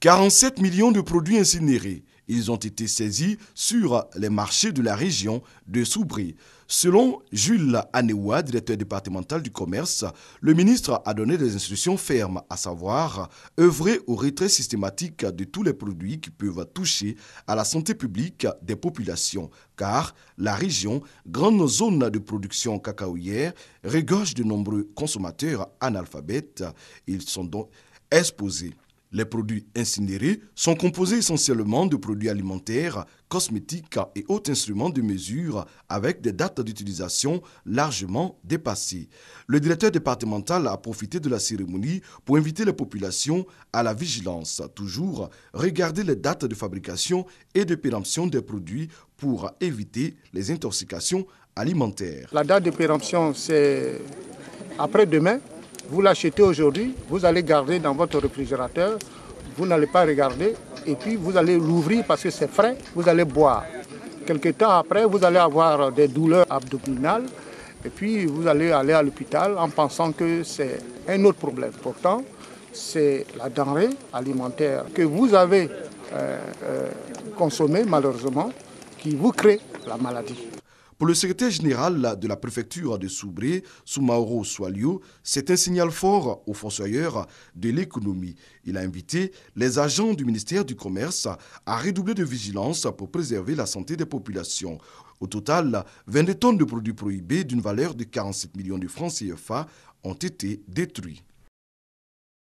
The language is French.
47 millions de produits incinérés. Ils ont été saisis sur les marchés de la région de Soubry. Selon Jules Anewa, directeur départemental du commerce, le ministre a donné des instructions fermes, à savoir œuvrer au retrait systématique de tous les produits qui peuvent toucher à la santé publique des populations, car la région, grande zone de production cacaoyère, regorge de nombreux consommateurs analphabètes. Ils sont donc exposés les produits incinérés sont composés essentiellement de produits alimentaires, cosmétiques et autres instruments de mesure avec des dates d'utilisation largement dépassées. Le directeur départemental a profité de la cérémonie pour inviter les populations à la vigilance, toujours regarder les dates de fabrication et de péremption des produits pour éviter les intoxications alimentaires. La date de péremption, c'est après-demain. Vous l'achetez aujourd'hui, vous allez garder dans votre réfrigérateur, vous n'allez pas regarder, et puis vous allez l'ouvrir parce que c'est frais, vous allez boire. Quelques temps après, vous allez avoir des douleurs abdominales, et puis vous allez aller à l'hôpital en pensant que c'est un autre problème. Pourtant, c'est la denrée alimentaire que vous avez euh, euh, consommée, malheureusement, qui vous crée la maladie. Pour le secrétaire général de la préfecture de Soubré, Soumaoro Soalio, c'est un signal fort aux fossoyeurs de l'économie. Il a invité les agents du ministère du Commerce à redoubler de vigilance pour préserver la santé des populations. Au total, 22 tonnes de produits prohibés d'une valeur de 47 millions de francs CFA ont été détruits.